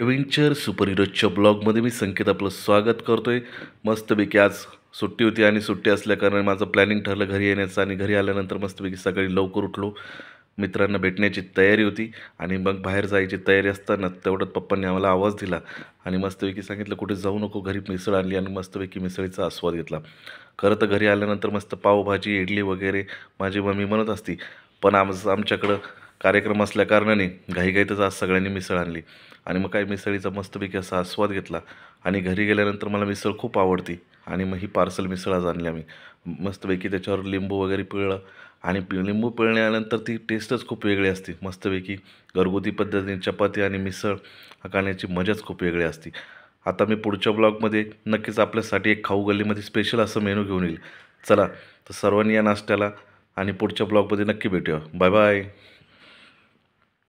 adventure super हिरोजच्या ब्लॉगमध्ये मी संकेत आपलं स्वागत करतो आहे मस्तपैकी आज सुट्टी होती आणि सुट्टी असल्याकारणाने माझं प्लॅनिंग ठरलं घरी येण्याचं आणि घरी आल्यानंतर मस्तपैकी सकाळी लवकर उठलो मित्रांना भेटण्याची तयारी होती आणि मग बाहेर जायची तयारी असताना तेवढ्यात पप्पांनी आम्हाला आवाज दिला आणि मस्तपैकी सांगितलं कुठे जाऊ नको घरी मिसळ आणली आणि मस्तपैकी मिसळीचा आस्वाद घेतला खरं तर घरी आल्यानंतर मस्त पावभाजी इडली वगैरे माझी मम्मी म्हणत असती पण आम आमच्याकडं कार्यक्रम असल्या कारणाने घाईघाईतच आज सगळ्यांनी मिसळ आणली आणि मग काय मिसळीचा मस्तपैकी असा आस्वाद घेतला आणि घरी गेल्यानंतर मला मिसळ खूप आवडती आणि मग ही पार्सल मिसळ आज आणली आम्ही मस्तपैकी त्याच्यावर लिंबू वगैरे पिळलं आणि पि लिंबू पिळल्यानंतर ती टेस्टच खूप वेगळी असते मस्तपैकी घरगुती पद्धतीने चपाती आणि मिसळ खाण्याची मजाच खूप वेगळी असते आता मी पुढच्या ब्लॉगमध्ये नक्कीच आपल्यासाठी एक खाऊ गल्लीमध्ये स्पेशल असं मेनू घेऊन येईल चला तर सर्वांनी या नाश्त्याला आणि पुढच्या ब्लॉगमध्ये नक्की भेटूया बाय बाय